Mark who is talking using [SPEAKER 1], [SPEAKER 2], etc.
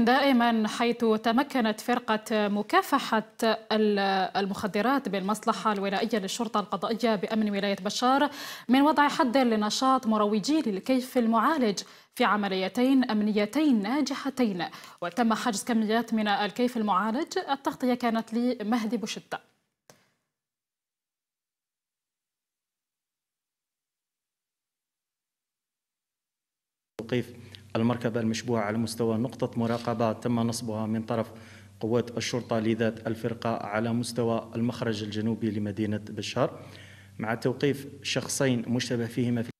[SPEAKER 1] دائما حيث تمكنت فرقة مكافحة المخدرات بالمصلحة الولائية للشرطة القضائية بأمن ولاية بشار من وضع حد لنشاط مروجي للكيف المعالج في عمليتين أمنيتين ناجحتين وتم حجز كميات من الكيف المعالج التغطية كانت لمهدي بوشتة
[SPEAKER 2] القيف المركبة المشبوهة على مستوى نقطة مراقبة تم نصبها من طرف قوات الشرطة لذات الفرقة على مستوى المخرج الجنوبي لمدينة بشار مع توقيف شخصين مشتبه فيهما في